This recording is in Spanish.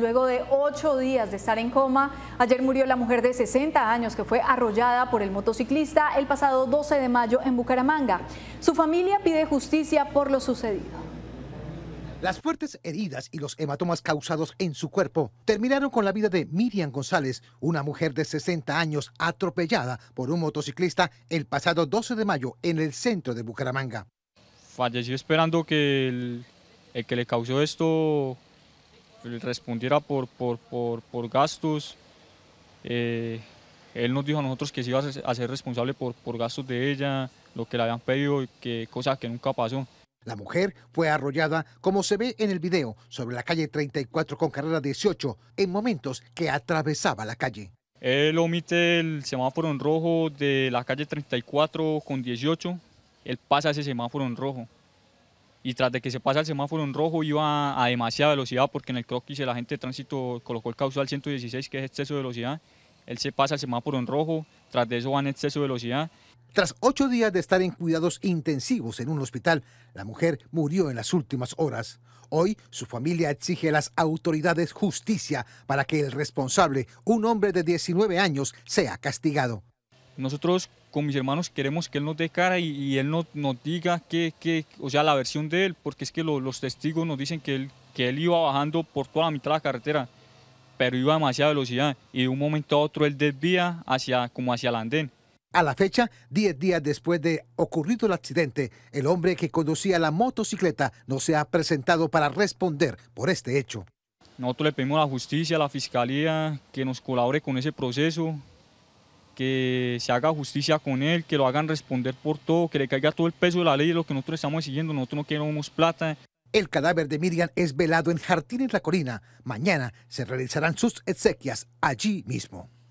Luego de ocho días de estar en coma, ayer murió la mujer de 60 años que fue arrollada por el motociclista el pasado 12 de mayo en Bucaramanga. Su familia pide justicia por lo sucedido. Las fuertes heridas y los hematomas causados en su cuerpo terminaron con la vida de Miriam González, una mujer de 60 años atropellada por un motociclista el pasado 12 de mayo en el centro de Bucaramanga. Falleció esperando que el, que le causó esto respondiera por, por, gastos. Eh, él nos dijo a nosotros que se iba a ser responsable por, por gastos de ella, lo que le habían pedido, que, cosas que nunca pasó. La mujer fue arrollada, como se ve en el video, sobre la calle 34 con carrera 18, en momentos que atravesaba la calle. Él omite el semáforo en rojo de la calle 34 con 18. Él pasa ese semáforo en rojo y tras de que se pasa el semáforo en rojo iba a, demasiada velocidad porque en el croquis el agente de tránsito colocó el causal 116 que es exceso de velocidad, él se pasa el semáforo en rojo, tras de eso va en exceso de velocidad. Tras ocho días de estar en cuidados intensivos en un hospital, la mujer murió en las últimas horas. Hoy su familia exige a las autoridades justicia para que el responsable, un hombre de 19 años, sea castigado. Nosotros con mis hermanos queremos que Él nos dé cara y, Él nos, nos diga que, o sea, la versión de Él, porque es que los testigos nos dicen que él, que él iba bajando por toda la mitad de la carretera, pero iba a demasiada velocidad y de un momento a otro Él desvía hacia, como hacia el andén. A la fecha, 10 días después de ocurrido el accidente, el hombre que conducía la motocicleta no se ha presentado para responder por este hecho. Nosotros le pedimos a la justicia, a la fiscalía, que nos colabore con ese proceso, que se haga justicia con él, que lo hagan responder por todo, que le caiga todo el peso de la ley lo que nosotros estamos exigiendo, nosotros no queremos plata. El cadáver de Miriam es velado en Jardines La Corina. Mañana se realizarán sus exequias allí mismo.